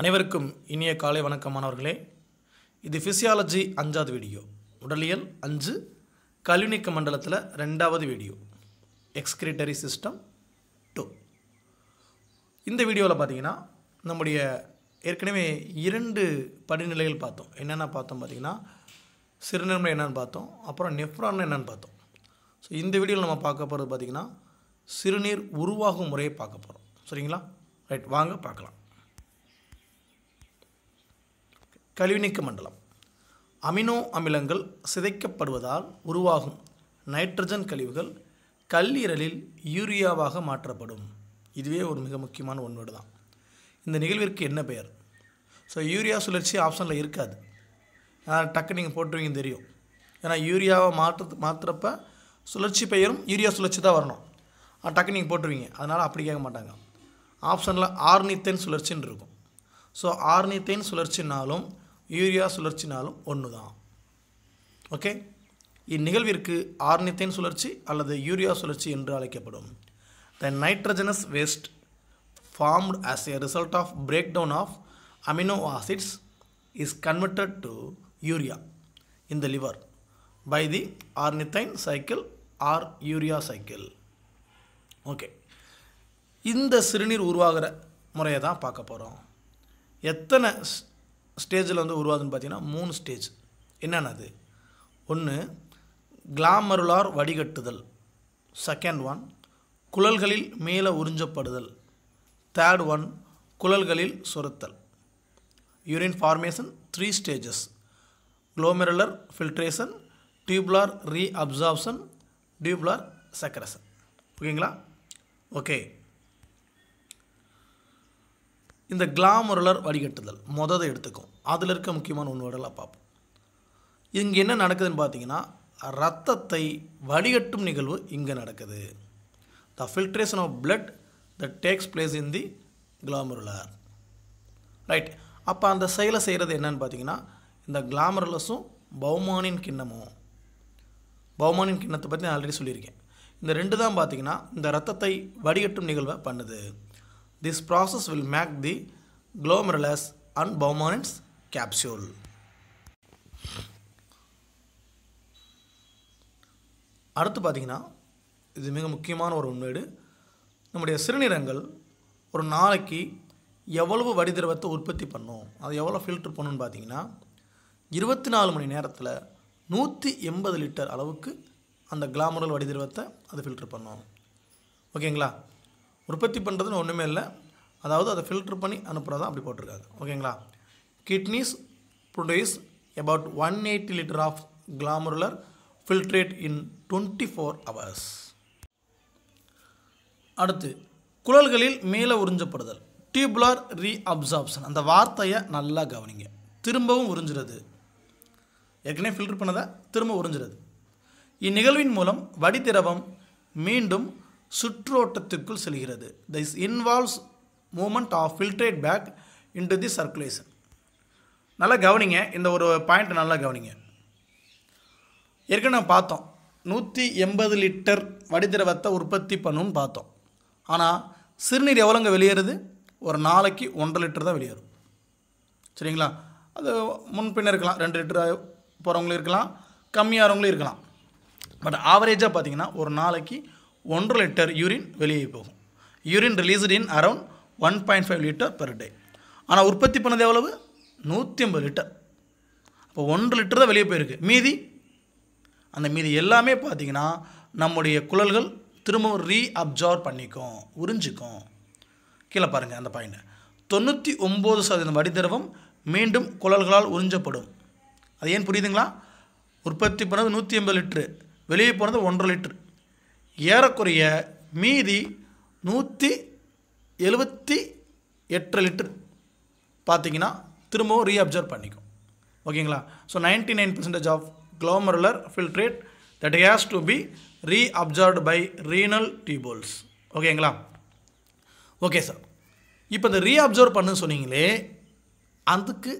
அனைவருக்கும் இனிய காலை வணக்கமானவர்களே இது ஃபிசியாலஜி அஞ்சாவது வீடியோ உடலியல் அஞ்சு கழிவுநீக்க மண்டலத்தில் ரெண்டாவது வீடியோ எக்ஸ்கிரிட்டரி சிஸ்டம் டூ இந்த வீடியோவில் பார்த்திங்கன்னா நம்முடைய ஏற்கனவே இரண்டு படிநிலைகள் பார்த்தோம் என்னென்ன பார்த்தோம் பார்த்திங்கன்னா சிறுநீர்மை என்னென்னு பார்த்தோம் அப்புறம் நெஃப்ரான் என்னென்னு பார்த்தோம் ஸோ இந்த வீடியோவில் நம்ம பார்க்க போகிறது பார்த்திங்கன்னா சிறுநீர் உருவாகும் முறையை பார்க்க போகிறோம் சரிங்களா ரைட் வாங்க பார்க்கலாம் கழிவுநீக்க மண்டலம் அமினோ அமிலங்கள் சிதைக்கப்படுவதால் உருவாகும் நைட்ரஜன் கழிவுகள் கல்லீரலில் யூரியாவாக மாற்றப்படும் இதுவே ஒரு மிக முக்கியமான ஒன்று தான் இந்த நிகழ்விற்கு என்ன பெயர் ஸோ யூரியா சுழற்சி ஆப்ஷனில் இருக்காது ஏன்னா டக்கு நீங்கள் போட்டுருவீங்கன்னு தெரியும் ஏன்னா யூரியாவை மாற்று மாற்றுறப்ப சுழற்சி பெயரும் யூரியா சுழற்சி தான் வரணும் டக்கு நீங்கள் போட்டுருவீங்க அதனால் அப்படி கேட்க மாட்டாங்க ஆப்ஷனில் ஆர்னித்தேன் சுழற்சின்னு இருக்கும் ஸோ ஆர்னித்தேன் சுழற்சினாலும் யூரியா சுழற்சினாலும் ஒன்று தான் ஓகே இந்நிகழ்விற்கு ஆர்னித்தைன் சுழற்சி அல்லது யூரியா சுழற்சி என்று அழைக்கப்படும் the nitrogenous waste formed as a result of break down of amino acids is converted to urea இந்த the liver by the ornithine cycle or urea cycle okay இந்த சிறுநீர் உருவாகிற முறையை தான் பார்க்க போகிறோம் எத்தனை ஸ்டேஜில் வந்து உருவாதுன்னு பார்த்தீங்கன்னா மூணு ஸ்டேஜ் என்னென்ன அது ஒன்று கிளாமருளார் வடிகட்டுதல் செகண்ட் ஒன் குழல்களில் மேலே உறிஞ்சப்படுதல் தேர்ட் ஒன் குழல்களில் சுரத்தல் urine formation three stages glomerular filtration tubular absorption tubular secretion ஓகேங்களா ஓகே இந்த கிளாமரலர் வடிகட்டுதல் மொதத்தை எடுத்துக்கும் அதில் இருக்க முக்கியமான ஒன்று பார்ப்போம் இங்கே என்ன நடக்குதுன்னு பார்த்தீங்கன்னா ரத்தத்தை வடிகட்டும் நிகழ்வு இங்கே நடக்குது the filtration of blood the takes place in the glomerular right அப்போ அந்த செயலை செய்கிறது என்னன்னு பார்த்தீங்கன்னா இந்த கிளாமருலஸும் பௌமானின் கிண்ணமும் பௌமானின் கிண்ணத்தை பற்றி நான் ஆல்ரெடி சொல்லியிருக்கேன் இந்த ரெண்டு தான் பார்த்தீங்கன்னா இந்த ரத்தத்தை வடிகட்டும் நிகழ்வை பண்ணுது This process will make the glomerulus and Bowman's capsule. அடுத்து பார்த்தீங்கன்னா இது மிக முக்கியமான ஒரு உண்மையீடு நம்முடைய சிறுநீரங்கள் ஒரு நாளைக்கு எவ்வளவு வடிதிரவத்தை உற்பத்தி பண்ணும் அது எவ்வளோ ஃபில்ட்ரு பண்ணுன்னு பார்த்தீங்கன்னா இருபத்தி நாலு மணி நேரத்தில் நூற்றி எண்பது லிட்டர் அளவுக்கு அந்த கிளாமரல் வடிதிரவத்தை அது ஃபில்டர் பண்ணும் ஓகேங்களா உற்பத்தி பண்ணுறதுன்னு ஒன்றுமே இல்லை அதாவது அதை ஃபில்டர் பண்ணி அனுப்புகிறதா அப்படி போட்டிருக்காங்க ஓகேங்களா kidneys produce about one eighty litre of glomerular filtrate in twenty four hours அடுத்து குழல்களில் மேலே உறிஞ்சப்படுதல் டியூபுலார் ரீ அப்சார்ப்ஷன் அந்த வார்த்தையை நல்லா கவனிங்க திரும்பவும் உறிஞ்சிறது ஏற்கனவே ஃபில்டர் பண்ணதை திரும்ப உறிஞ்சிறது இந்நிகழ்வின் மூலம் வடித்திரவம் மீண்டும் சுற்றோட்டத்திற்குள் செல்கிறது this involves movement of filtrate back into the circulation நல்லா கவனிங்க இந்த ஒரு பாயிண்ட் நல்லா கவனிங்க ஏற்கனவே பார்த்தோம் நூற்றி எண்பது லிட்டர் வடிதிரவத்தை உற்பத்தி பண்ணுன்னு பார்த்தோம் ஆனால் சிறுநீர் எவ்வளோங்க வெளியேறுது ஒரு நாளைக்கு ஒன்றரை லிட்டர் தான் வெளியேறும் சரிங்களா அது முன்பின்ன இருக்கலாம் ரெண்டு லிட்டர் போகிறவங்களும் இருக்கலாம் கம்மியாகிறவங்களும் இருக்கலாம் பட் ஆவரேஜாக பார்த்திங்கன்னா ஒரு நாளைக்கு ஒன்று லிட்டர் யூரின் வெளியே போகும் urine released in around one point five litre per day ஆனால் உற்பத்தி பண்ணது எவ்வளவு நூற்றி ஐம்பது லிட்டர் இப்போ ஒன்று லிட்டர் தான் வெளியே போயிருக்கு மீதி அந்த மீதி எல்லாமே பார்த்திங்கன்னா நம்முடைய குழல்கள் திரும்பவும் ரீ அப்சார்வ் பண்ணிக்கும் உறிஞ்சிக்கும் கீழே பாருங்கள் அந்த பாயிண்ட்டை தொண்ணூற்றி ஒம்பது சதவீதம் வடிதிரவம் மீண்டும் குழல்களால் உறிஞ்சப்படும் அது ஏன் புரியுதுங்களா உற்பத்தி பண்ணது நூற்றி ஐம்பது லிட்ரு வெளியே போனது ஒன்றரை லிட்ரு ஏறக்குறைய மீதி நூற்றி எழுபத்தி எட்டு லிட்டர் பார்த்தீங்கன்னா திரும்பவும் ரீஅப்சர்வ் பண்ணிக்கும் ஓகேங்களா so ninety nine percentage of glomerular filtrate that has to be reabsorbed by renal tubules ஓகேங்களா ஓகே சார் இப்போ இந்த ரீஅப்சர்வ் பண்ணு சொன்னீங்களே அதுக்கு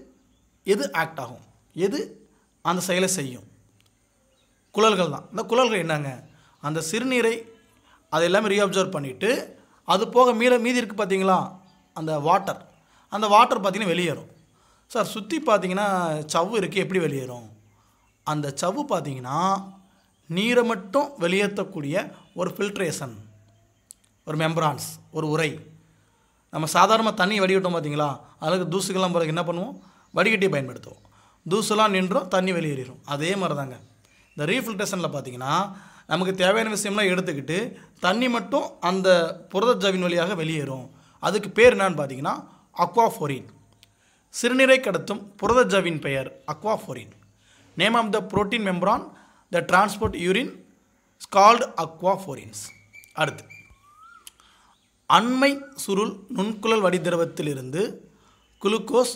எது ஆக்ட் ஆகும் எது அந்த செயலை செய்யும் குழல்கள் தான் இந்த குழல்கள் என்னங்க அந்த சிறுநீரை அது எல்லாமே ரீஅப்சர்வ் பண்ணிவிட்டு அது போக மீள மீதி இருக்குது பார்த்தீங்களா அந்த வாட்டர் அந்த வாட்டர் பார்த்திங்கன்னா வெளியேறும் சார் சுற்றி பார்த்தீங்கன்னா சவ்வு இருக்குது எப்படி வெளியேறும் அந்த சவ்வு பார்த்திங்கன்னா நீரை மட்டும் வெளியேற்றக்கூடிய ஒரு ஃபில்ட்ரேஷன் ஒரு மெம்பரான்ஸ் ஒரு உரை நம்ம சாதாரணமாக தண்ணி வடிகட்டோம் பார்த்தீங்களா அதுக்கு தூசுக்கெல்லாம் பிறகு என்ன பண்ணுவோம் வடிகட்டியை பயன்படுத்துவோம் தூசுலாம் நின்றோம் தண்ணி வெளியேறிடும் அதே மாதிரி தாங்க இந்த ரீஃபில்ட்ரேஷனில் பார்த்தீங்கன்னா நமக்கு தேவையான விஷயம்லாம் எடுத்துக்கிட்டு தண்ணி மட்டும் அந்த புரத ஜவின் வழியாக வெளியேறும் அதுக்கு பேர் என்னான்னு பார்த்தீங்கன்னா அக்வாஃபோரின் சிறுநீரை கடத்தும் புரத ஜவின் பெயர் aquaporin name of the protein membrane the transport urine called aquaporins அடுத்து அண்மை சுருள் நுண்குழல் வடிதிரவத்திலிருந்து குளுக்கோஸ்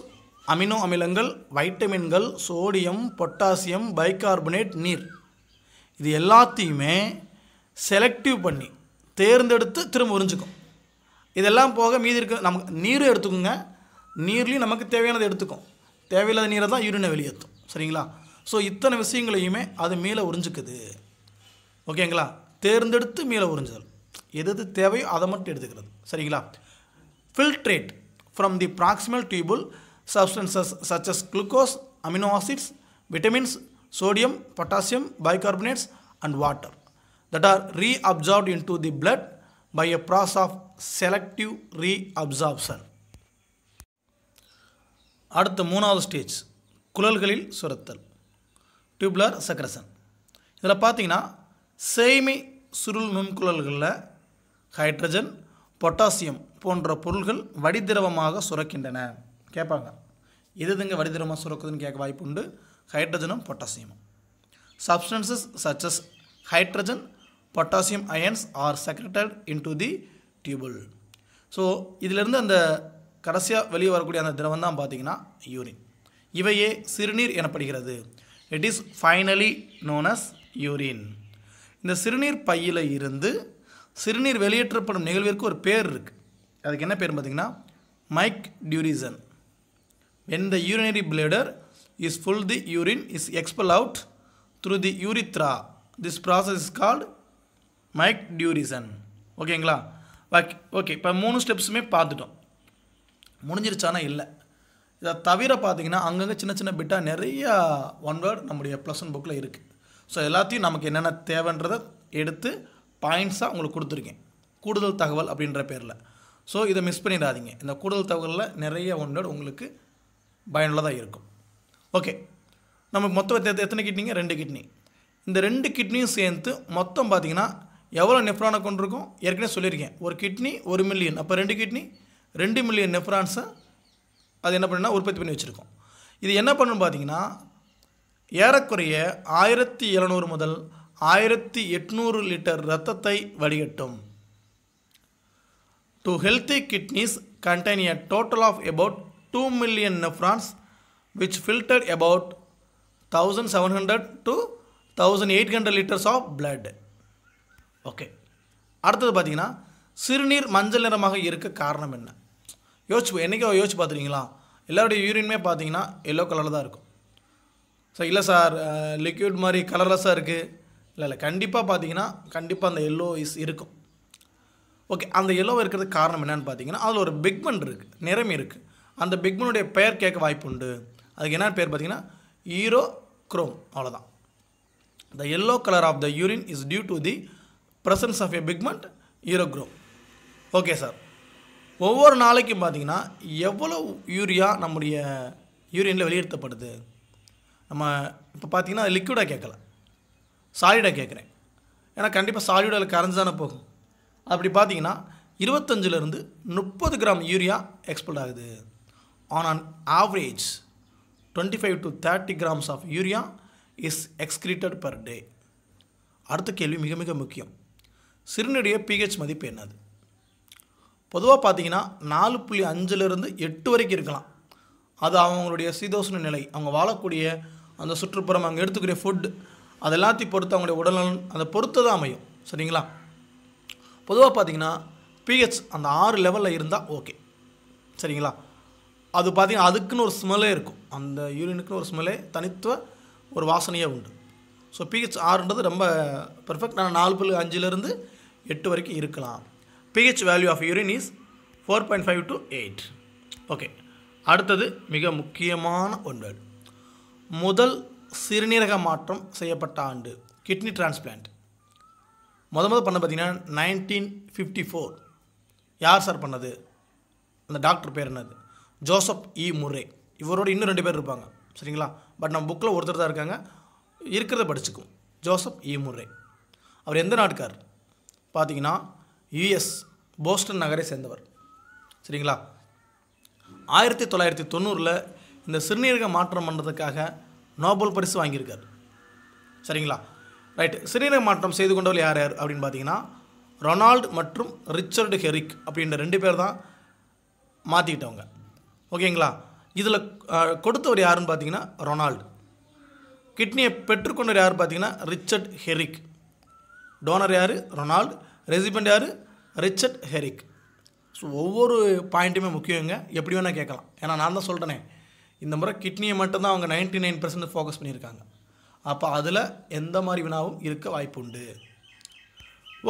அமினோ அமிலங்கள் வைட்டமின்கள் சோடியம் பொட்டாசியம் பைகார்பனேட் நீர் இது எல்லாத்தையுமே செலக்டிவ் பண்ணி தேர்ந்தெடுத்து திரும்ப உறிஞ்சிக்கும் இதெல்லாம் போக மீதி இருக்க நமக்கு நீரும் எடுத்துக்கோங்க நீர்லேயும் நமக்கு தேவையானதை எடுத்துக்கும் தேவையில்லாத நீரை தான் யூரினை வெளியேற்றும் சரிங்களா ஸோ இத்தனை விஷயங்களையுமே அது மீளை உறிஞ்சிக்குது ஓகேங்களா தேர்ந்தெடுத்து மீளை உறிஞ்சுதல் எது எது தேவையோ அதை மட்டும் எடுத்துக்கிறது சரிங்களா filtrate from the proximal tubule substances such as glucose amino acids vitamins sodium, potassium, bicarbonates and water that are reabsorbed into the blood by a process of selective reabsorption. அடுத்த மூணாவது ஸ்டேஜ் குழல்களில் சுரத்தல் டியூப்லர் சக்ரசன் இதில் பார்த்தீங்கன்னா சேமி சுருள் நுண்குழல்களில் ஹைட்ரஜன் பொட்டாசியம் போன்ற பொருள்கள் வடிதிரவமாக சுரக்கின்றன கேட்பாங்க எதுதுங்க வடிதிரவமாக சுரக்குதுன்னு கேட்க வாய்ப்பு உண்டு ஹைட்ரஜனும் பொட்டாசியமும் substances such as hydrogen potassium ions are secreted into the tubule. So இதிலிருந்து அந்த கடைசியாக வெளியே வரக்கூடிய அந்த திரவம் தான் பார்த்தீங்கன்னா யூரின் இவையே சிறுநீர் எனப்படுகிறது it is finally known as urine இந்த சிறுநீர் பையில் இருந்து சிறுநீர் வெளியேற்றப்படும் நிகழ்விற்கு ஒரு பேர் இருக்குது அதுக்கு என்ன பேர் பார்த்திங்கன்னா micturition when the urinary bladder is full the urine is expelled out through the urethra this process is called micturition ஓகேங்களா ஓகே ஓகே இப்போ மூணு ஸ்டெப்ஸுமே பார்த்துட்டோம் முடிஞ்சிருச்சானா இல்லை இதை தவிர பார்த்தீங்கன்னா அங்கங்கே சின்ன சின்ன பிட்டாக நிறையா ஒன் வேர்டு நம்முடைய ப்ளஸ் ஒன் புக்கில் இருக்குது ஸோ எல்லாத்தையும் நமக்கு என்னென்ன தேவைன்றதை எடுத்து பாயிண்ட்ஸாக உங்களுக்கு கொடுத்துருக்கேன் கூடுதல் தகவல் அப்படின்ற பேரில் ஸோ இதை மிஸ் பண்ணிடாதீங்க இந்த கூடுதல் தகவலில் நிறைய ஒன் வேர்டு உங்களுக்கு பயனுள்ளதாக இருக்கும் ஓகே நமக்கு மொத்தம் எத்தனை கிட்னிங்க ரெண்டு கிட்னி இந்த ரெண்டு கிட்னியும் சேர்ந்து மொத்தம் பார்த்திங்கன்னா எவ்வளோ நெஃப்ரானை கொண்டிருக்கும் ஏற்கனவே சொல்லியிருக்கேன் ஒரு கிட்னி ஒரு மில்லியன் அப்போ ரெண்டு கிட்னி ரெண்டு மில்லியன் நெஃப்ரான்ஸை அது என்ன பண்ணுன்னா உற்பத்தி பண்ணி வச்சுருக்கோம் இது என்ன பண்ணுன்னு பார்த்தீங்கன்னா ஏறக்குறைய ஆயிரத்தி எழுநூறு முதல் ஆயிரத்தி எட்நூறு லிட்டர் ரத்தத்தை வடிகட்டும் two healthy kidneys contain a total of about two million nephrons which filtered about 1700 to 1800 litres of blood. Okay அடுத்தது பார்த்தீங்கன்னா சிறுநீர் மஞ்சள் நிறமாக இருக்க காரணம் என்ன யோசிச்சு என்றைக்கோ யோசிச்சு பார்த்துருக்கீங்களா எல்லாருடைய யூரின்மே பார்த்தீங்கன்னா எல்லோ கலரில் தான் இருக்கும் ஸோ இல்லை சார் லிக்யூட் மாதிரி கலர்லெஸ்ஸாக இருக்குது இல்லை இல்லை கண்டிப்பாக பார்த்தீங்கன்னா கண்டிப்பாக அந்த எல்லோ இஸ் இருக்கும் ஓகே அந்த எல்லோ இருக்கிறதுக்கு காரணம் என்னென்னு பார்த்தீங்கன்னா அதில் ஒரு பிக்மன் இருக்குது நிறம் இருக்குது அந்த பிக்மனுடைய பெயர் கேட்க வாய்ப்பு உண்டு அதுக்கு என்ன பேர் பார்த்தீங்கன்னா ஈரோ குரோம் அவ்வளோதான் the yellow colour of the urine is due to the presence of a pigment chrome okay sir ஒவ்வொரு நாளைக்கும் பார்த்திங்கன்னா எவ்வளோ யூரியா நம்முடைய யூரியனில் வெளியேற்றப்படுது நம்ம இப்போ பார்த்திங்கன்னா லிக்விடாக கேட்கல சாலிடாக கேட்குறேன் ஏன்னா கண்டிப்பாக சாலிடாக கரைஞ்சானே தானே போகும் அப்படி பார்த்திங்கன்னா இருபத்தஞ்சிலருந்து முப்பது கிராம் யூரியா எக்ஸ்போர்ட் ஆகுது on on average twenty five to thirty grams of urea is excreted per day அடுத்த கேள்வி மிக மிக முக்கியம் சிறுநீடைய பிஹெச் மதிப்பு என்னது பொதுவாக பார்த்தீங்கன்னா நாலு புள்ளி அஞ்சுலேருந்து எட்டு வரைக்கும் இருக்கலாம் அது அவங்களுடைய சீதோஷ்ண நிலை அவங்க வாழக்கூடிய அந்த சுற்றுப்புறம் அங்கே எடுத்துக்கூடிய ஃபுட் அது எல்லாத்தையும் பொறுத்து அவங்களுடைய உடல்நலம் அதை பொறுத்து தான் அமையும் சரிங்களா பொதுவாக பார்த்தீங்கன்னா பிஹெச் அந்த ஆறு லெவலில் இருந்தால் ஓகே சரிங்களா அது பார்த்திங்கன்னா அதுக்குன்னு ஒரு ஸ்மெல்லே இருக்கும் அந்த யூரியனுக்குன்னு ஒரு ஸ்மெல்லே தனித்துவ ஒரு வாசனையே உண்டு ஸோ பிஹெச் ஆறுன்றது ரொம்ப பர்ஃபெக்ட் ஆனால் நாலு புள்ளி அஞ்சுலேருந்து எட்டு வரைக்கும் இருக்கலாம் pH value of urine is four point five to eight okay அடுத்தது மிக முக்கியமான ஒன்று முதல் சிறுநீரக மாற்றம் செய்யப்பட்ட ஆண்டு கிட்னி டிரான்ஸ்பிளான்ட் முத முதல் பண்ண பார்த்தீங்கன்னா நைன்டீன் ஃபிஃப்டி ஃபோர் யார் சார் பண்ணது அந்த டாக்டர் பேர் என்னது ஜோசப் இ முரே இவரோடு இன்னும் ரெண்டு பேர் இருப்பாங்க சரிங்களா பட் நம்ம புக்கில் ஒருத்தர் தான் இருக்காங்க இருக்கிறத படிச்சுக்கும் ஜோசப் இ முரே அவர் எந்த நாட்டுக்கார் பார்த்தீங்கன்னா யுஎஸ் போஸ்டன் நகரை சேர்ந்தவர் சரிங்களா ஆயிரத்தி தொள்ளாயிரத்தி தொண்ணூறில் இந்த சிறுநீரக மாற்றம் பண்ணுறதுக்காக நோபல் பரிசு வாங்கியிருக்கார் சரிங்களா ரைட் சிறுநீரக மாற்றம் செய்து கொண்டவர் யார் யார் அப்படின்னு பார்த்தீங்கன்னா ரொனால்டு மற்றும் ரிச்சர்டு ஹெரிக் அப்படின்ற ரெண்டு பேர் தான் மாற்றிக்கிட்டவங்க ஓகேங்களா இதில் கொடுத்தவர் யாருன்னு பார்த்தீங்கன்னா ரொனால்டு கிட்னியை பெற்றுக்கொண்டவர் யார் பார்த்தீங்கன்னா ரிச்சர்ட் ஹெரிக் டோனர் யார் ரொனால்டு ரெசிபெண்ட் யார் ரிச்சர்ட் ஹெரிக் ஸோ ஒவ்வொரு பாயிண்ட்டுமே முக்கியங்க எப்படி வேணால் கேட்கலாம் ஏன்னா நான் தான் சொல்கிறேனே இந்த முறை கிட்னியை மட்டும்தான் அவங்க நைன்ட்டி நைன் பர்சன்ட் ஃபோக்கஸ் பண்ணியிருக்காங்க அப்போ அதில் எந்த மாதிரி வினாவும் இருக்க வாய்ப்பு உண்டு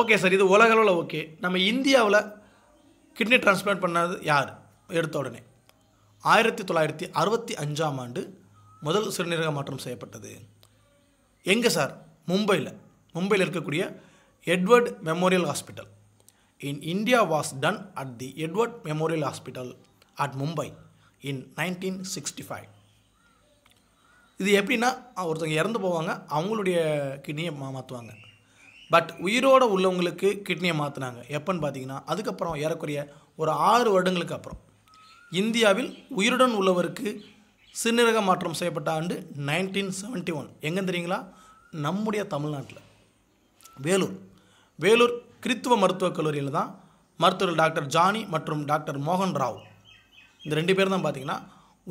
ஓகே சார் இது உலகளவில் ஓகே நம்ம இந்தியாவில் கிட்னி டிரான்ஸ்பிளான்ட் பண்ணது யார் எடுத்த உடனே ஆயிரத்தி தொள்ளாயிரத்தி அறுபத்தி அஞ்சாம் ஆண்டு முதல் சிறுநீரக மாற்றம் செய்யப்பட்டது எங்கே சார் மும்பையில் மும்பையில் இருக்கக்கூடிய Edward Memorial Hospital in India was done at the Edward Memorial Hospital at Mumbai in nineteen sixty five இது எப்படின்னா ஒருத்தவங்க இறந்து போவாங்க அவங்களுடைய கிட்னியை மா மாற்றுவாங்க பட் உயிரோடு உள்ளவங்களுக்கு கிட்னியை மாற்றினாங்க எப்போன்னு பார்த்தீங்கன்னா அதுக்கப்புறம் ஏறக்குறைய ஒரு ஆறு வருடங்களுக்கு அப்புறம் இந்தியாவில் உயிருடன் உள்ளவருக்கு சிறுநீரக மாற்றம் செய்யப்பட்ட ஆண்டு நைன்டீன் செவன்ட்டி ஒன் எங்கே தெரியுங்களா நம்முடைய தமிழ்நாட்டில் வேலூர் வேலூர் கிறித்துவ மருத்துவக் கல்லூரியில் தான் மருத்துவர்கள் டாக்டர் ஜானி மற்றும் டாக்டர் மோகன் ராவ் இந்த ரெண்டு பேர் தான் பார்த்திங்கன்னா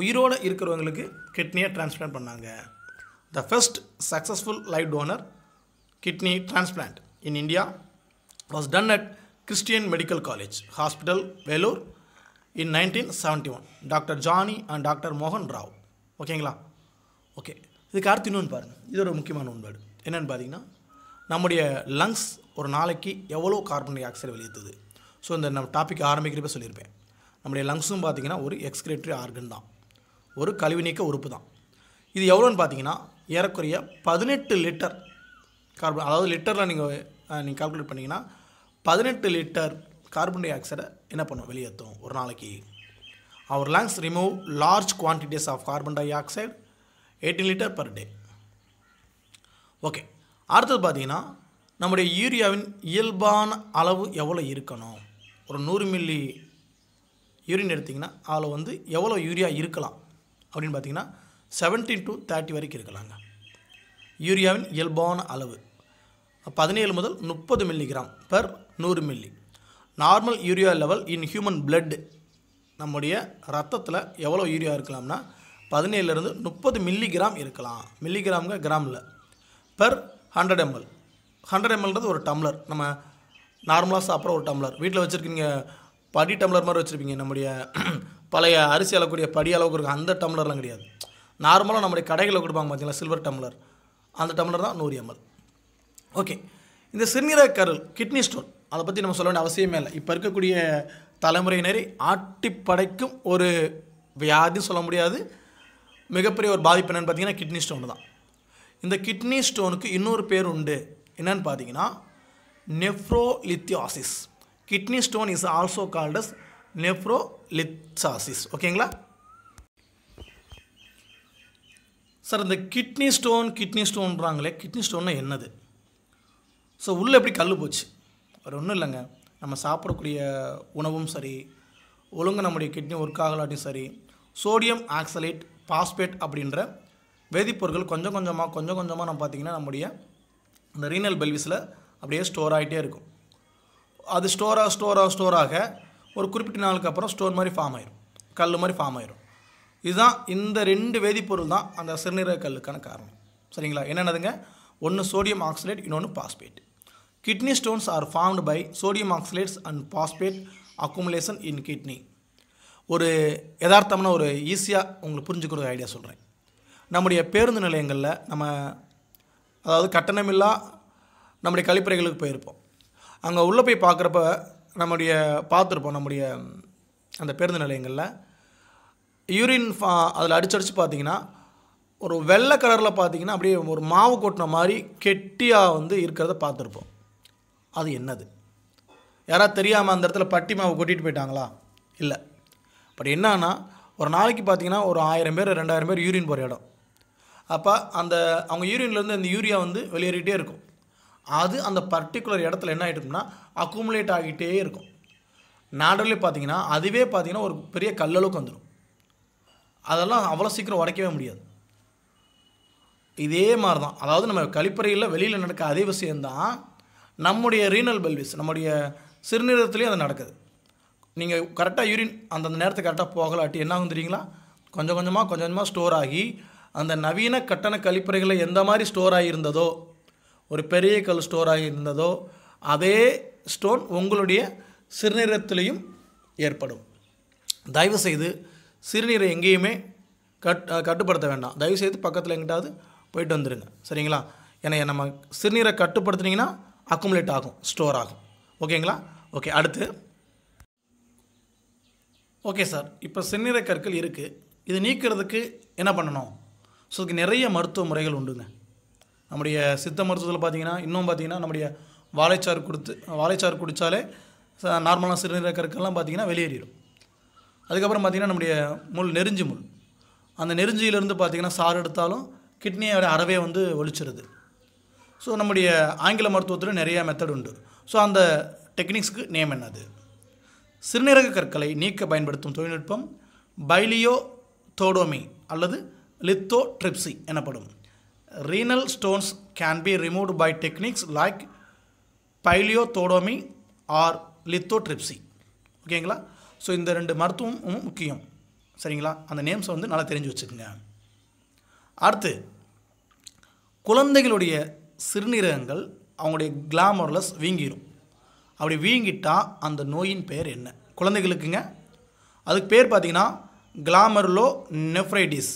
உயிரோடு இருக்கிறவங்களுக்கு கிட்னியை டிரான்ஸ்பிளான்ட் பண்ணாங்க the first successful life donor kidney transplant in India was done at Christian Medical College Hospital Vellore in nineteen seventy one doctor Johny and doctor மோகன் ராவ் ஓகேங்களா ஓகே இதுக்கு அடுத்து இன்னொன்று பாருங்கள் இது ஒரு முக்கியமான உண்பாடு என்னென்னு பார்த்தீங்கன்னா நம்முடைய லங்ஸ் ஒரு நாளைக்கு எவ்வளோ கார்பன் டை ஆக்சைடு வெளியேற்றுது ஸோ இந்த நம்ம டாப்பிக் ஆரம்பிக்கிறப்ப சொல்லியிருப்பேன் நம்முடைய லங்ஸும் பார்த்திங்கன்னா ஒரு எக்ஸ்கிரேட்டரி ஆர்கன் தான் ஒரு கழிவு நீக்க உறுப்பு தான் இது எவ்வளோன்னு பார்த்தீங்கன்னா ஏறக்குறைய பதினெட்டு லிட்டர் கார்பன் அதாவது லிட்டரில் நீங்கள் நீங்கள் கால்குலேட் பண்ணிங்கன்னா பதினெட்டு லிட்டர் கார்பன் டை ஆக்சைடை என்ன பண்ணும் வெளியேற்றும் ஒரு நாளைக்கு our lungs remove large quantities of carbon dioxide eighteen litre per day okay அடுத்தது பார்த்தீங்கன்னா நம்முடைய யூரியாவின் இயல்பான அளவு எவ்வளோ இருக்கணும் ஒரு நூறு மில்லி யூரின் எடுத்திங்கன்னா அதில் வந்து எவ்வளோ யூரியா இருக்கலாம் அப்படின்னு பார்த்திங்கன்னா செவன்டீன் டு தேர்ட்டி வரைக்கும் இருக்கலாங்க யூரியாவின் இயல்பான அளவு பதினேழு முதல் முப்பது மில்லிகிராம் பர் நூறு milli normal urea level in human blood நம்முடைய ரத்தத்தில் எவ்வளோ யூரியா இருக்கலாம்னா பதினேழுலேருந்து முப்பது மில்லிகிராம் இருக்கலாம் மில்லிகிராம்ங்க கிராமில் பெர் ஹண்ட்ரட் எம்எல் ஹண்ட்ரட் எம்எல்ன்றது ஒரு டம்ளர் நம்ம நார்மலாக சாப்பிட்ற ஒரு டம்ளர் வீட்டில் வச்சுருக்கீங்க படி டம்ளர் மாதிரி வச்சுருப்பீங்க நம்முடைய பழைய அரிசி அளக்கூடிய படி அளவுக்கு இருக்கும் அந்த டம்ளர்லாம் கிடையாது நார்மலாக நம்முடைய கடைகளில் கொடுப்பாங்க பார்த்தீங்களா சில்வர் டம்ளர் அந்த டம்ளர் தான் நூறு எம்எல் ஓகே இந்த சிறுநீரக கருள் கிட்னி ஸ்டோன் அதை பற்றி நம்ம சொல்ல வேண்டிய அவசியமே இல்லை இப்போ இருக்கக்கூடிய தலைமுறையினரை ஆட்டி படைக்கும் ஒரு வியாதி சொல்ல முடியாது மிகப்பெரிய ஒரு பாதிப்பு என்னென்னு பார்த்தீங்கன்னா கிட்னி ஸ்டோனு தான் இந்த கிட்னி ஸ்டோனுக்கு இன்னொரு பேர் உண்டு என்னன்னு பார்த்தீங்கன்னா nephrolithiasis kidney stone is also called as nephrolithiasis ஓகேங்களா சார் இந்த கிட்னி ஸ்டோன் கிட்னி ஸ்டோன்றாங்களே கிட்னி ஸ்டோன்னா என்னது ஸோ உள்ளே எப்படி கல் போச்சு வேறு ஒன்றும் இல்லைங்க நம்ம சாப்பிடக்கூடிய உணவும் சரி ஒழுங்கு நம்முடைய கிட்னி ஒர்க் ஆகலாட்டியும் சரி சோடியம் ஆக்சலேட் பாஸ்பேட் அப்படின்ற வேதிப்பொருட்கள் கொஞ்சம் கொஞ்சமாக கொஞ்சம் கொஞ்சமாக நம்ம பார்த்திங்கன்னா நம்முடைய இந்த ரீனல் பெல்விஸில் அப்படியே ஸ்டோர் ஆகிட்டே இருக்கும் அது ஸ்டோராக ஸ்டோராக ஸ்டோராக ஒரு குறிப்பிட்ட நாளுக்கு அப்புறம் ஸ்டோர் மாதிரி ஃபார்ம் ஆயிரும் கல் மாதிரி ஃபார்ம் ஆயிரும் இதுதான் இந்த ரெண்டு வேதிப்பொருள் தான் அந்த சிறுநீரக கல்லுக்கான காரணம் சரிங்களா என்னென்னதுங்க ஒன்று சோடியம் ஆக்சலேட் இன்னொன்று phosphate Kidney stones are formed by sodium oxalates and phosphate accumulation in kidney. ஒரு யதார்த்தமான ஒரு ஈஸியாக உங்களுக்கு புரிஞ்சுக்கிற ஐடியா சொல்கிறேன் நம்முடைய பேருந்து நிலையங்களில் நம்ம அதாவது கட்டணமில்லா நம்முடைய கழிப்பறைகளுக்கு போயிருப்போம் அங்கே உள்ளே போய் பார்க்குறப்ப நம்முடைய பார்த்துருப்போம் நம்முடைய அந்த பேருந்து நிலையங்களில் யூரின் ஃபா அதில் அடிச்சடிச்சு பார்த்தீங்கன்னா ஒரு வெள்ளை கலரில் பார்த்தீங்கன்னா அப்படியே ஒரு மாவு கொட்டின மாதிரி கெட்டியாக வந்து இருக்கிறத பார்த்துருப்போம் அது என்னது யாராவது தெரியாமல் அந்த இடத்துல பட்டி மாவு கொட்டிட்டு போயிட்டாங்களா இல்லை பட் என்னன்னா ஒரு நாளைக்கு பார்த்தீங்கன்னா ஒரு ஆயிரம் பேர் ரெண்டாயிரம் பேர் யூரின் போகிற இடம் அப்போ அந்த அவங்க யூரின்லேருந்து அந்த யூரியா வந்து வெளியேறிகிட்டே இருக்கும் அது அந்த பர்டிகுலர் இடத்துல என்ன ஆகிட்டோம்னா அக்குமுலேட் ஆகிட்டே இருக்கும் நாடலே பார்த்தீங்கன்னா அதுவே பார்த்திங்கன்னா ஒரு பெரிய கல்லளவுக்கு வந்துடும் அதெல்லாம் அவ்வளோ சீக்கிரம் உடைக்கவே முடியாது இதே மாதிரி தான் அதாவது நம்ம கழிப்பறையில் வெளியில் நடக்க அதே விஷயந்தான் நம்முடைய ரீனல் பெல்விஸ் நம்முடைய சிறுநீரகத்துலேயும் அது நடக்குது நீங்கள் கரெக்டாக யூரின் அந்தந்த நேரத்தை கரெக்டாக போகலாட்டி என்ன வந்துறீங்களா தெரியுங்களா கொஞ்சம் கொஞ்சமாக கொஞ்சம் கொஞ்சமாக ஸ்டோர் ஆகி அந்த நவீன கட்டண கழிப்பறைகளை எந்த மாதிரி ஸ்டோர் ஆகியிருந்ததோ ஒரு பெரிய கல் ஸ்டோர் ஆகியிருந்ததோ அதே ஸ்டோன் உங்களுடைய சிறுநீரகத்திலையும் ஏற்படும் தயவுசெய்து சிறுநீரை எங்கேயுமே கட் கட்டுப்படுத்த வேண்டாம் தயவுசெய்து பக்கத்தில் எங்கிட்டாவது போயிட்டு வந்துடுங்க சரிங்களா ஏன்னா நம்ம சிறுநீரை கட்டுப்படுத்துனீங்கன்னா அக்குமுலேட் ஆகும் ஸ்டோர் ஆகும் ஓகேங்களா ஓகே அடுத்து ஓகே சார் இப்போ செந்நிற கற்கள் இருக்குது இது நீக்கிறதுக்கு என்ன பண்ணணும் ஸோ இதுக்கு நிறைய மருத்துவ முறைகள் உண்டுங்க நம்முடைய சித்த மருத்துவத்தில் பார்த்தீங்கன்னா இன்னும் பார்த்தீங்கன்னா நம்முடைய வாழைச்சாறு கொடுத்து வாழைச்சாறு குடித்தாலே நார்மலாக சிறுநீரக கற்கள்லாம் பார்த்தீங்கன்னா வெளியேறிடும் அதுக்கப்புறம் பார்த்திங்கன்னா நம்முடைய முள் நெருஞ்சி முள் அந்த நெருஞ்சியிலேருந்து பார்த்திங்கன்னா சாறு எடுத்தாலும் கிட்னியோட அறவே வந்து ஒழிச்சிருது ஸோ நம்முடைய ஆங்கில மருத்துவத்தில் நிறையா மெத்தட் உண்டு ஸோ அந்த டெக்னிக்ஸ்க்கு நேம் என்னது சிறுநீரக கற்களை நீக்க பயன்படுத்தும் தொழில்நுட்பம் பைலியோ தோடோமி அல்லது லித்தோட்ரிப்சி எனப்படும் renal stones can be removed by techniques like pyelolithotomy or lithotripsy ஓகேங்களா ஸோ இந்த ரெண்டு மருத்துவமும் முக்கியம் சரிங்களா அந்த நேம்ஸை வந்து நல்லா தெரிஞ்சு வச்சுக்கோங்க அடுத்து குழந்தைகளுடைய சிறுநீரகங்கள் அவங்களுடைய கிளாமர்லஸ் வீங்கிடும் அப்படி வீங்கிட்டால் அந்த நோயின் பெயர் என்ன குழந்தைகளுக்குங்க அதுக்கு பேர் பார்த்திங்கன்னா glomerulonephritis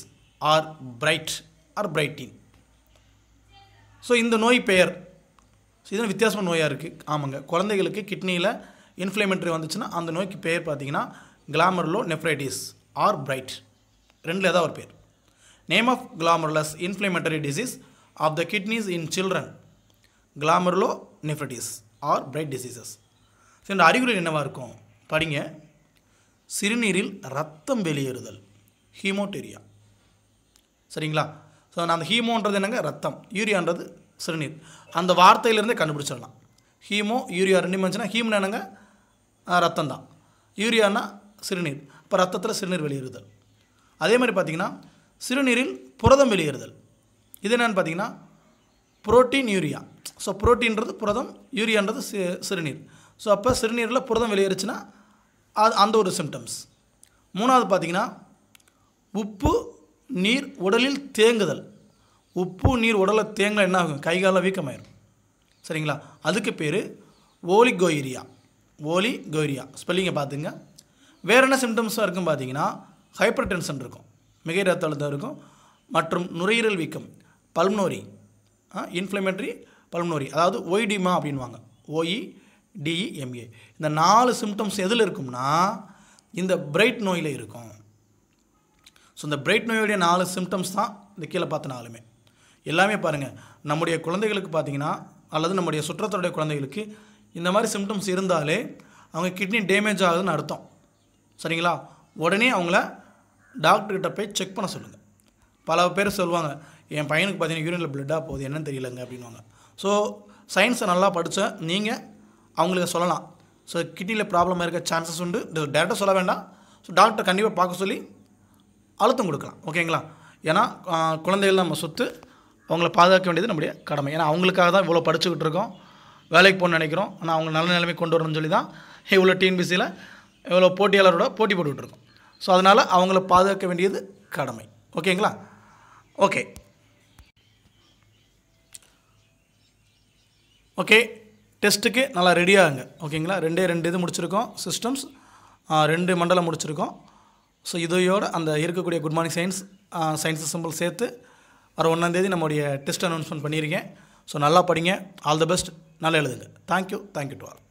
or Bright or பிரைட்டின் ஸோ இந்த நோய் பெயர் இது வித்தியாசமான நோயாக இருக்குது ஆமாங்க குழந்தைகளுக்கு கிட்னியில் இன்ஃப்ளேமெண்ட்ரி வந்துச்சுன்னா அந்த நோய்க்கு பேர் பார்த்திங்கன்னா கிளாமர்லோ நெஃப்ரைட்டிஸ் ஆர் பிரைட் ரெண்டில் ஏதாவது ஒரு பேர் name of glomerulus inflammatory disease of the kidneys in children glomerulonephritis or Bright diseases so இந்த அறிகுறி என்னவாக இருக்கும் படிங்க சிறுநீரில் ரத்தம் வெளியேறுதல் ஹீமோடீரியா சரிங்களா ஸோ நான் அந்த ஹீமோன்றது என்னங்க ரத்தம் யூரியான்றது சிறுநீர் அந்த வார்த்தையிலேருந்தே கண்டுபிடிச்சிடலாம் ஹீமோ யூரியா ரெண்டு மனுச்சுன்னா ஹீம்னா என்னங்க ரத்தம் தான் யூரியானா சிறுநீர் இப்போ ரத்தத்தில் சிறுநீர் வெளியேறுதல் அதே மாதிரி பார்த்திங்கன்னா சிறுநீரில் புரதம் வெளியேறுதல் இது என்னென்னு பார்த்தீங்கன்னா புரோட்டீன் யூரியா ஸோ புரோட்டீன்றது புரதம் யூரியான்றது சி சிறுநீர் ஸோ அப்போ சிறுநீரில் புரதம் வெளியேறுச்சுன்னா அது அந்த ஒரு சிம்டம்ஸ் மூணாவது பார்த்தீங்கன்னா உப்பு நீர் உடலில் தேங்குதல் உப்பு நீர் உடலை தேங்கினா என்ன ஆகும் கை காலில் வீக்கமாயிடும் சரிங்களா அதுக்கு பேர் ஓலி ஓலி கோயிரியா ஸ்பெல்லிங்கை பார்த்துங்க வேறு என்ன சிம்டம்ஸாக இருக்கும் பார்த்தீங்கன்னா ஹைப்பர் டென்ஷன் இருக்கும் மிகை ரத்த அழுத்தம் இருக்கும் மற்றும் நுரையீரல் வீக்கம் பல்மனோரி இன்ஃப்ளமேட்ரி பல்மனோரி அதாவது ஒய்டிமா அப்படின்வாங்க ஓஇ டிஇஎம்ஏ இந்த நாலு சிம்டம்ஸ் எதில் இருக்கும்னா இந்த பிரைட் நோயில் இருக்கும் ஸோ இந்த பிரைட் நோயுடைய நாலு சிம்டம்ஸ் தான் இந்த கீழே பார்த்தனாலுமே எல்லாமே பாருங்கள் நம்முடைய குழந்தைகளுக்கு பார்த்திங்கன்னா அல்லது நம்முடைய சுற்றத்தோடைய குழந்தைகளுக்கு இந்த மாதிரி சிம்டம்ஸ் இருந்தாலே அவங்க கிட்னி டேமேஜ் ஆகுதுன்னு அர்த்தம் சரிங்களா உடனே அவங்கள டாக்டர்கிட்ட போய் செக் பண்ண சொல்லுங்கள் பல பேர் சொல்லுவாங்க என் பையனுக்கு பார்த்தீங்கன்னா யூரினில் பிளட்டாக போகுது என்னன்னு தெரியலங்க அப்படின்வாங்க ஸோ சயின்ஸை நல்லா படித்தேன் நீங்கள் அவங்களுக்கு சொல்லலாம் ஸோ கிட்னியில் ப்ராப்ளம் இருக்க சான்சஸ் உண்டு டேரெக்டாக சொல்ல வேண்டாம் ஸோ டாக்டர் கண்டிப்பாக பார்க்க சொல்லி அழுத்தம் கொடுக்கலாம் ஓகேங்களா ஏன்னா குழந்தைகள் நம்ம சொத்து அவங்கள பாதுகாக்க வேண்டியது நம்முடைய கடமை ஏன்னா அவங்களுக்காக தான் இவ்வளோ படிச்சுக்கிட்டு இருக்கோம் வேலைக்கு போகணும்னு நினைக்கிறோம் ஆனால் அவங்க நல்ல நிலைமை கொண்டு வரணும்னு சொல்லி தான் இவ்வளோ டிஎன்பிசியில் இவ்வளோ போட்டியாளரோட போட்டி போட்டுக்கிட்டு இருக்கோம் ஸோ அதனால் அவங்கள பாதுகாக்க வேண்டியது கடமை ஓகேங்களா ஓகே ஓகே டெஸ்ட்டுக்கு நல்லா ரெடியாகுங்க ஓகேங்களா ரெண்டே ரெண்டு இது முடிச்சிருக்கோம் சிஸ்டம்ஸ் ரெண்டு மண்டலம் முடிச்சிருக்கோம் ஸோ இதையோடு அந்த இருக்கக்கூடிய good morning science science simple சேர்த்து வர ஒன்றாந்தேதி நம்முடைய டெஸ்ட் அனௌன்ஸ்மெண்ட் பண்ணியிருக்கேன் ஸோ நல்லா படிங்க ஆல் த பெஸ்ட் நல்லா எழுதுங்க தேங்க்யூ தேங்க்யூ டு ஆல்